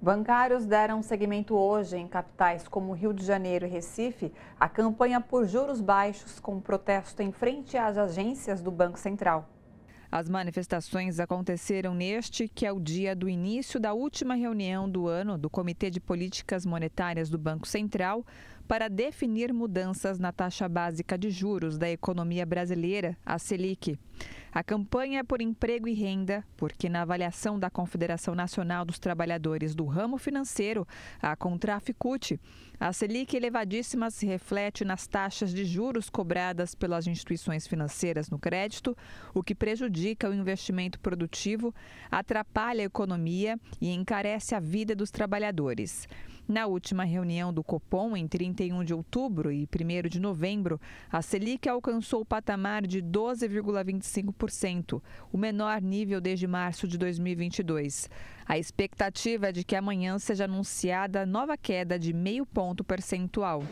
Bancários deram seguimento hoje em capitais como Rio de Janeiro e Recife à campanha por juros baixos com protesto em frente às agências do Banco Central. As manifestações aconteceram neste, que é o dia do início da última reunião do ano do Comitê de Políticas Monetárias do Banco Central, para definir mudanças na taxa básica de juros da economia brasileira, a Selic. A campanha é por emprego e renda, porque na avaliação da Confederação Nacional dos Trabalhadores do Ramo Financeiro, a Contraficut, a Selic elevadíssima se reflete nas taxas de juros cobradas pelas instituições financeiras no crédito, o que prejudica o investimento produtivo, atrapalha a economia e encarece a vida dos trabalhadores. Na última reunião do Copom, em 31 de outubro e 1 de novembro, a Selic alcançou o patamar de 12,25%, o menor nível desde março de 2022. A expectativa é de que amanhã seja anunciada nova queda de meio ponto percentual.